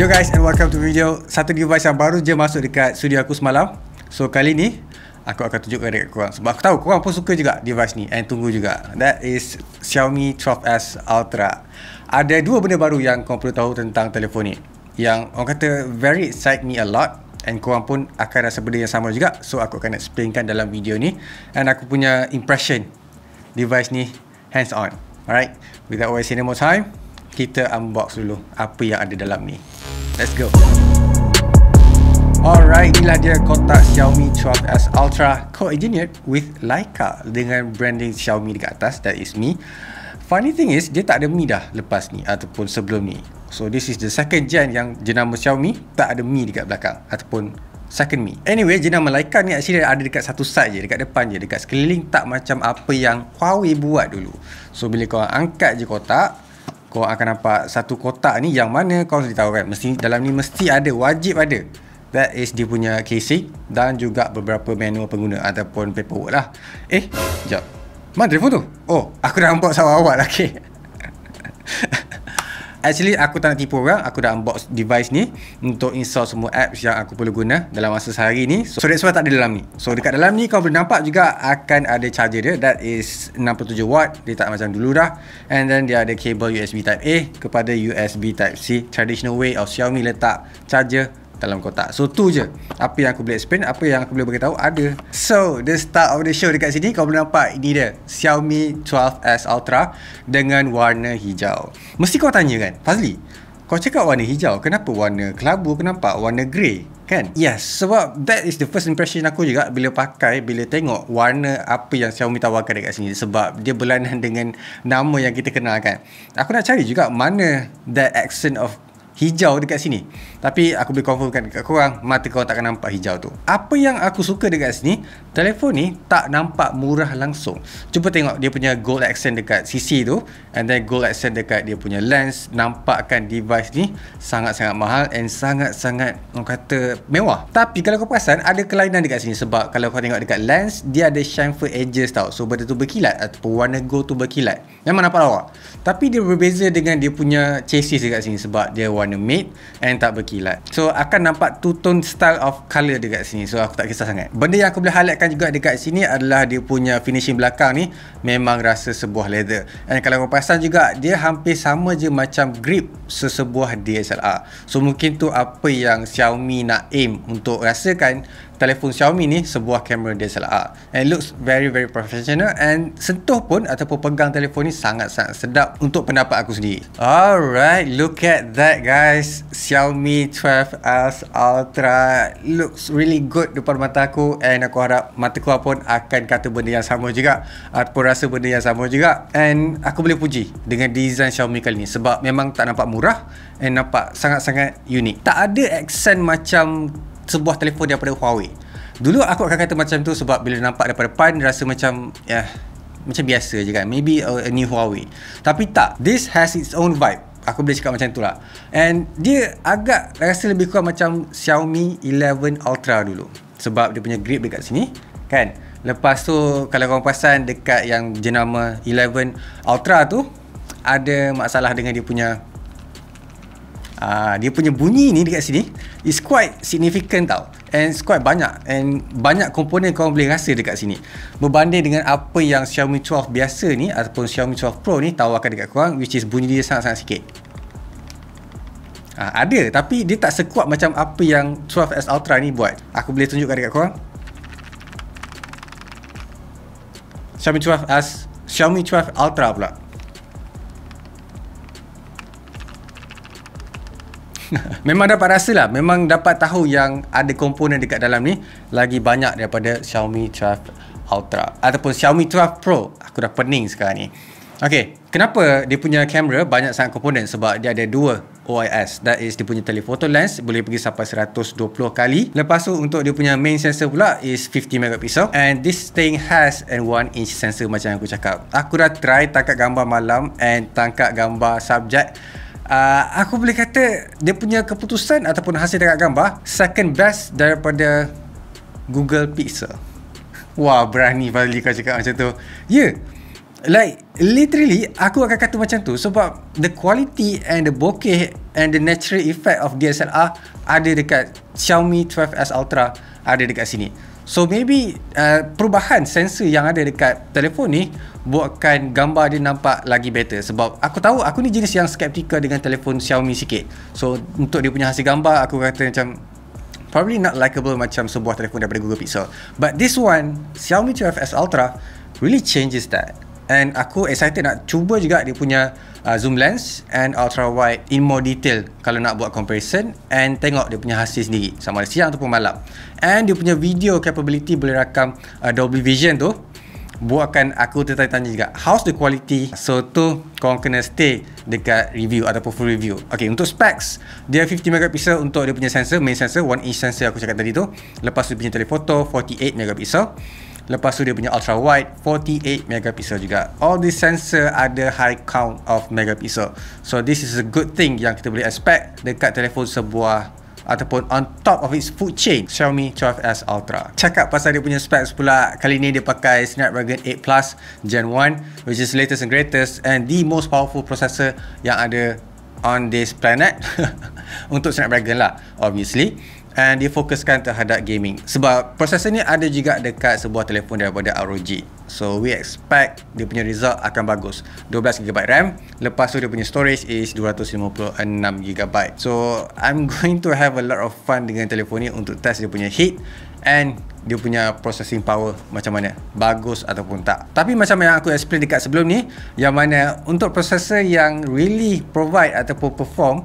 Yo guys and welcome to video Satu device yang baru je masuk dekat studio aku semalam So kali ni Aku akan tunjukkan dekat korang Sebab aku tahu korang pun suka juga device ni And tunggu juga That is Xiaomi 12S Ultra Ada dua benda baru yang korang perlu tahu tentang telefon ni Yang orang kata very excite me a lot And korang pun akan rasa benda yang sama juga So aku akan explainkan dalam video ni And aku punya impression Device ni hands on Alright Without wasting any more time kita unbox dulu apa yang ada dalam ni. Let's go. Alright, inilah dia kotak Xiaomi 12S Ultra co-engineered with Leica dengan branding Xiaomi dekat atas, that is me. Funny thing is, dia tak ada Mi dah lepas ni ataupun sebelum ni. So, this is the second gen yang jenama Xiaomi tak ada Mi dekat belakang ataupun second Mi. Anyway, jenama Leica ni actually ada dekat satu side je, dekat depan je, dekat sekeliling tak macam apa yang Huawei buat dulu. So, bila korang angkat je kotak, kau akan nampak satu kotak ni yang mana kau sudah tahu kan mesti dalam ni mesti ada wajib ada that is dia punya casing dan juga beberapa manual pengguna ataupun paperwork lah eh jap mana telefon tu oh aku dah nampak sama awak lah okay. Actually aku tak nak tipu orang Aku dah unbox device ni Untuk install semua apps yang aku perlu guna Dalam masa sehari ni So, so that's why tak ada dalam ni So dekat dalam ni kau boleh nampak juga Akan ada charger dia That is 67W Dia tak macam dulu dah And then dia ada kabel USB type A Kepada USB type C Traditional way of Xiaomi letak charger dalam kotak. So tu je apa yang aku boleh explain, apa yang aku boleh beritahu ada. So the start of the show dekat sini kau boleh nampak ini dia Xiaomi 12S Ultra dengan warna hijau. Mesti kau tanya kan Fazli, kau cakap warna hijau, kenapa warna kelabu, kenapa warna grey? kan? Yes, sebab that is the first impression aku juga bila pakai, bila tengok warna apa yang Xiaomi tawarkan dekat sini sebab dia berlainan dengan nama yang kita kenal kan. Aku nak cari juga mana that accent of hijau dekat sini tapi aku boleh confirmkan dekat korang mata korang takkan nampak hijau tu apa yang aku suka dekat sini telefon ni tak nampak murah langsung cuba tengok dia punya gold accent dekat sisi tu and then gold accent dekat dia punya lens nampakkan device ni sangat-sangat mahal and sangat-sangat orang kata mewah tapi kalau kau perasan ada kelainan dekat sini sebab kalau kau tengok dekat lens dia ada chamfer edges tau so benda tu berkilat ataupun warna gold tu berkilat memang nampak lawak tapi dia berbeza dengan dia punya chassis dekat sini sebab dia berwarna matte and tak berkilat. So akan nampak two-tone style of colour dekat sini. So aku tak kisah sangat. Benda yang aku boleh highlightkan juga dekat sini adalah dia punya finishing belakang ni memang rasa sebuah leather. And kalau kau perasan juga dia hampir sama je macam grip sesebuah DSLR. So mungkin tu apa yang Xiaomi nak aim untuk rasakan telefon Xiaomi ni sebuah kamera DSLR ah, and it looks very very professional and sentuh pun ataupun pegang telefon ni sangat-sangat sedap untuk pendapat aku sendiri alright look at that guys Xiaomi 12S Ultra looks really good depan mata aku and aku harap mata keluar pun akan kata benda yang sama juga ataupun rasa benda yang sama juga and aku boleh puji dengan design Xiaomi kali ni sebab memang tak nampak murah and nampak sangat-sangat unik tak ada accent macam sebuah telefon daripada Huawei. Dulu aku akan kata macam tu sebab bila nampak daripada depan rasa macam ya yeah, macam biasa je kan. Maybe a, a new Huawei. Tapi tak. This has its own vibe. Aku boleh cakap macam tu lah. And dia agak rasa lebih kurang macam Xiaomi 11 Ultra dulu. Sebab dia punya grip dekat sini. Kan? Lepas tu kalau korang pasang dekat yang jenama 11 Ultra tu ada masalah dengan dia punya Uh, dia punya bunyi ni dekat sini is quite significant tau and it's quite banyak and banyak komponen kau boleh rasa dekat sini berbanding dengan apa yang Xiaomi 12 biasa ni ataupun Xiaomi 12 Pro ni tawarkan dekat korang which is bunyi dia sangat-sangat sikit uh, ada tapi dia tak sekuat macam apa yang 12S Ultra ni buat aku boleh tunjukkan dekat korang Xiaomi 12S ah, Xiaomi 12 Ultra pula Memang dapat rasa lah Memang dapat tahu yang ada komponen dekat dalam ni Lagi banyak daripada Xiaomi 12 Ultra Ataupun Xiaomi 12 Pro Aku dah pening sekarang ni Okay, kenapa dia punya kamera banyak sangat komponen? Sebab dia ada dua OIS That is dia punya telephoto lens Boleh pergi sampai 120 kali Lepas tu untuk dia punya main sensor pula Is 50 megapixel And this thing has an 1 inch sensor Macam yang aku cakap Aku dah try tangkap gambar malam And tangkap gambar subjek uh, aku boleh kata dia punya keputusan ataupun hasil dekat gambar second best daripada Google Pixel wah berani Fadli kau cakap macam tu yeah like literally aku akan kata macam tu sebab the quality and the bokeh and the natural effect of DSLR ada dekat Xiaomi 12S Ultra ada dekat sini So maybe uh, perubahan sensor yang ada dekat telefon ni buatkan gambar dia nampak lagi better sebab aku tahu aku ni jenis yang skeptikal dengan telefon Xiaomi sikit. So untuk dia punya hasil gambar aku kata macam probably not likeable macam sebuah telefon daripada Google Pixel. But this one Xiaomi 12S Ultra really changes that. And aku excited nak cuba juga dia punya uh, zoom lens and ultra wide in more detail kalau nak buat comparison and tengok dia punya hasil sendiri sama ada siang ataupun malam and dia punya video capability boleh rakam uh, Dolby Vision tu buatkan aku tertanya-tanya juga how's the quality so tu korang kena stay dekat review ataupun full review ok untuk specs dia 50 megapixel untuk dia punya sensor main sensor 1 inch sensor aku cakap tadi tu lepas tu dia punya telephoto 48 megapixel Lepas tu dia punya ultra wide 48 megapixel juga. All these sensor ada high count of megapixel. So this is a good thing yang kita boleh expect dekat telefon sebuah ataupun on top of its food chain Xiaomi 12S Ultra. Cakap pasal dia punya specs pula, kali ni dia pakai Snapdragon 8 Plus Gen 1 which is latest and greatest and the most powerful processor yang ada on this planet untuk Snapdragon lah obviously and dia fokuskan terhadap gaming sebab processor ni ada juga dekat sebuah telefon daripada ROG so we expect dia punya result akan bagus 12GB RAM lepas tu dia punya storage is 256GB so I'm going to have a lot of fun dengan telefon ni untuk test dia punya heat and dia punya processing power macam mana bagus ataupun tak tapi macam yang aku explain dekat sebelum ni yang mana untuk processor yang really provide ataupun perform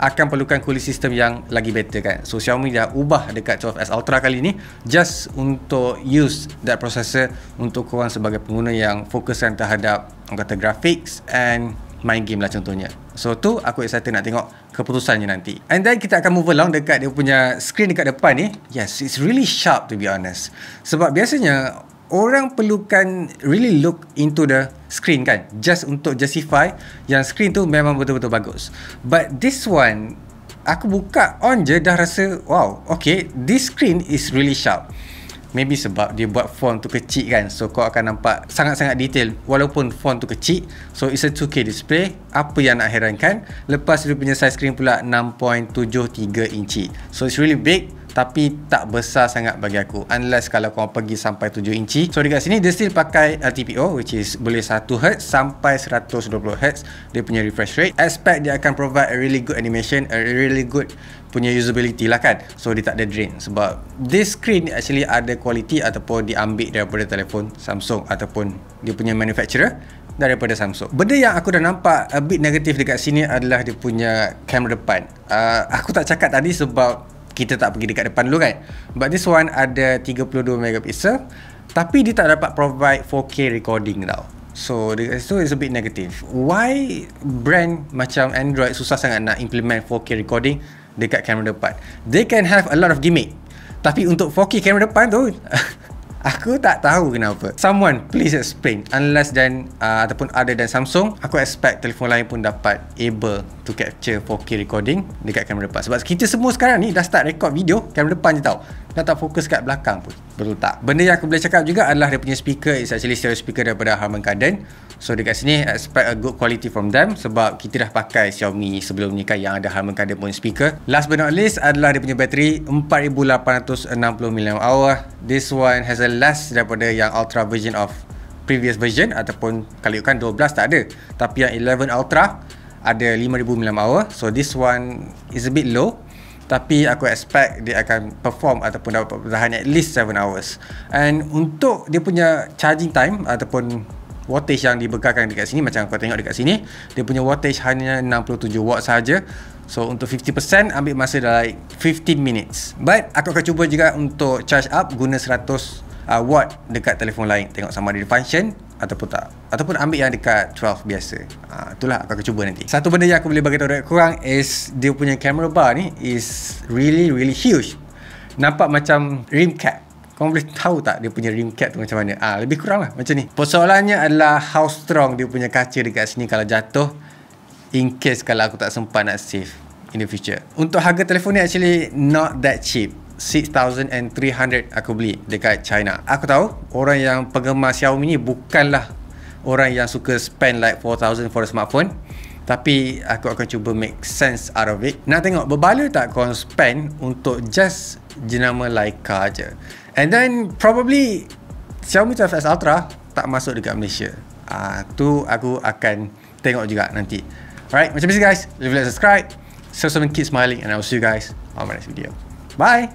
akan perlukan cooling system yang lagi better kan so Xiaomi dah ubah dekat 12S Ultra kali ni just untuk use that processor untuk korang sebagai pengguna yang fokuskan terhadap kata graphics and main game lah contohnya So tu aku excited nak tengok keputusannya nanti. And then kita akan move along dekat dia punya screen dekat depan ni. Yes, it's really sharp to be honest. Sebab biasanya orang perlukan really look into the screen kan. Just untuk justify yang screen tu memang betul-betul bagus. But this one, aku buka on je dah rasa wow, okay. This screen is really sharp maybe sebab dia buat font tu kecil kan so kau akan nampak sangat-sangat detail walaupun font tu kecil so it's a 2K display apa yang nak herankan lepas dia punya size screen pula 6.73 inci so it's really big tapi tak besar sangat bagi aku unless kalau kau pergi sampai 7 inci so dekat sini dia still pakai LTPO which is boleh 1Hz sampai 120Hz dia punya refresh rate expect dia akan provide a really good animation a really good punya usability lah kan so dia tak ada drain sebab this screen actually ada quality ataupun diambil daripada telefon Samsung ataupun dia punya manufacturer daripada Samsung benda yang aku dah nampak a bit negatif dekat sini adalah dia punya kamera depan uh, aku tak cakap tadi sebab kita tak pergi dekat depan dulu kan but this one ada 32 megapixel tapi dia tak dapat provide 4K recording tau so dekat situ it's a bit negative why brand macam Android susah sangat nak implement 4K recording dekat kamera depan they can have a lot of gimmick tapi untuk 4K kamera depan tu Aku tak tahu kenapa Someone please explain Unless dan uh, Ataupun ada dan Samsung Aku expect telefon lain pun dapat Able to capture 4K recording Dekat kamera depan Sebab kita semua sekarang ni Dah start record video Kamera depan je tau Dah tak fokus kat belakang pun Betul tak Benda yang aku boleh cakap juga Adalah dia punya speaker It's actually stereo speaker Daripada Harman Kardon So dekat sini expect a good quality from them sebab kita dah pakai Xiaomi sebelum ni kan yang ada Harman Kardon pun speaker. Last but not least adalah dia punya bateri 4860 mAh. This one has a less daripada yang Ultra version of previous version ataupun kalau ikutkan 12 tak ada. Tapi yang 11 Ultra ada 5000 mAh. So this one is a bit low tapi aku expect dia akan perform ataupun dapat bertahan at least 7 hours. And untuk dia punya charging time ataupun wattage yang dibekalkan dekat sini macam kau tengok dekat sini dia punya wattage hanya 67 watt saja. So untuk 50% ambil masa dalam like 15 minutes. But aku akan cuba juga untuk charge up guna 100 uh, watt dekat telefon lain. Tengok sama di function ataupun tak. Ataupun ambil yang dekat 12 biasa. Uh, itulah aku akan cuba nanti. Satu benda yang aku boleh bagi tahu dekat korang is dia punya camera bar ni is really really huge. Nampak macam rim cap. Kau boleh tahu tak dia punya rim cap tu macam mana? Ah, lebih kurang lah macam ni. Persoalannya adalah how strong dia punya kaca dekat sini kalau jatuh in case kalau aku tak sempat nak save in the future. Untuk harga telefon ni actually not that cheap. 6300 aku beli dekat China. Aku tahu orang yang penggemar Xiaomi ni bukanlah orang yang suka spend like 4000 for a smartphone. Tapi aku akan cuba make sense out of it. Nak tengok berbaloi tak kau spend untuk just jenama Leica aje. And then probably Xiaomi 12S Ultra tak masuk dekat Malaysia. Ah uh, tu aku akan tengok juga nanti. Alright, macam biasa guys, leave a like, subscribe, show and keep smiling and I will see you guys on my next video. Bye!